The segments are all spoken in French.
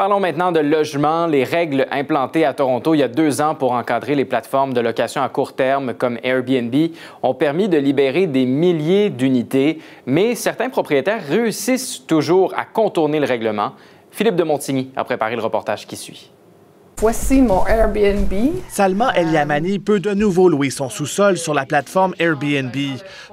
Parlons maintenant de logement. Les règles implantées à Toronto il y a deux ans pour encadrer les plateformes de location à court terme comme Airbnb ont permis de libérer des milliers d'unités, mais certains propriétaires réussissent toujours à contourner le règlement. Philippe de Montigny a préparé le reportage qui suit. Voici mon Airbnb. Salma El Yamani peut de nouveau louer son sous-sol sur la plateforme Airbnb.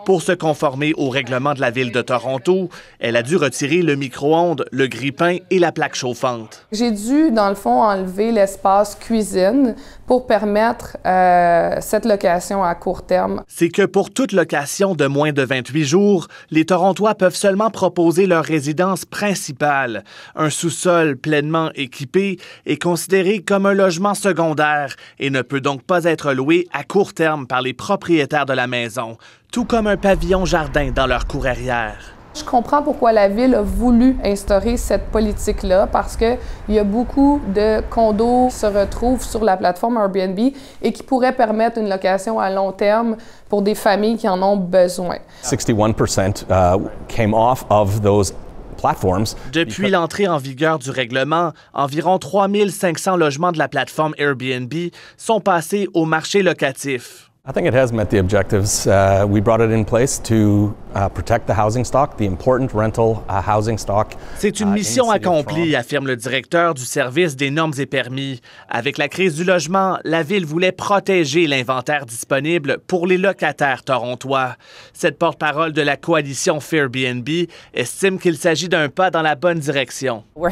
Pour se conformer au règlement de la ville de Toronto, elle a dû retirer le micro-ondes, le grippin et la plaque chauffante. J'ai dû, dans le fond, enlever l'espace cuisine pour permettre euh, cette location à court terme. C'est que pour toute location de moins de 28 jours, les Torontois peuvent seulement proposer leur résidence principale. Un sous-sol pleinement équipé est considéré comme un logement secondaire et ne peut donc pas être loué à court terme par les propriétaires de la maison, tout comme un pavillon jardin dans leur cour arrière. Je comprends pourquoi la ville a voulu instaurer cette politique-là parce qu'il y a beaucoup de condos qui se retrouvent sur la plateforme Airbnb et qui pourraient permettre une location à long terme pour des familles qui en ont besoin. 61% euh, came off of those depuis l'entrée en vigueur du règlement, environ 3500 logements de la plateforme Airbnb sont passés au marché locatif place stock, C'est une uh, mission accomplie, affirme le directeur du service des normes et permis. Avec la crise du logement, la ville voulait protéger l'inventaire disponible pour les locataires torontois. Cette porte-parole de la coalition Fairbnb estime qu'il s'agit d'un pas dans la bonne direction. Mais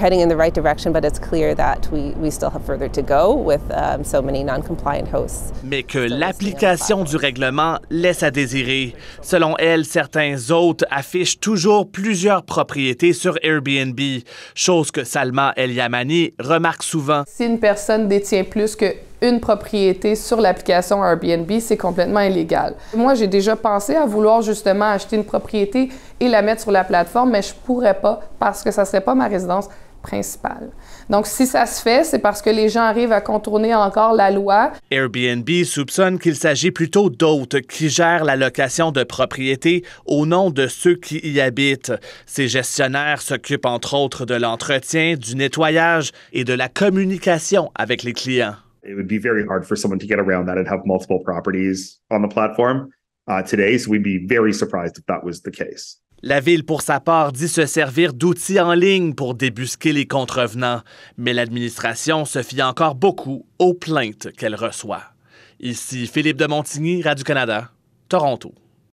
que l'application du règlement laisse à désirer. Selon elle, certains hôtes affichent toujours plusieurs propriétés sur Airbnb, chose que Salma El Yamani remarque souvent. Si une personne détient plus qu'une propriété sur l'application Airbnb, c'est complètement illégal. Moi, j'ai déjà pensé à vouloir justement acheter une propriété et la mettre sur la plateforme, mais je pourrais pas parce que ça serait pas ma résidence, donc, si ça se fait, c'est parce que les gens arrivent à contourner encore la loi. Airbnb soupçonne qu'il s'agit plutôt d'hôtes qui gèrent la location de propriétés au nom de ceux qui y habitent. Ces gestionnaires s'occupent entre autres de l'entretien, du nettoyage et de la communication avec les clients. It would be very hard for someone to get around that and have multiple properties on the platform uh, today, we'd be very surprised if that was the case. La ville, pour sa part, dit se servir d'outils en ligne pour débusquer les contrevenants, mais l'administration se fie encore beaucoup aux plaintes qu'elle reçoit. Ici Philippe de Montigny, Radio-Canada, Toronto.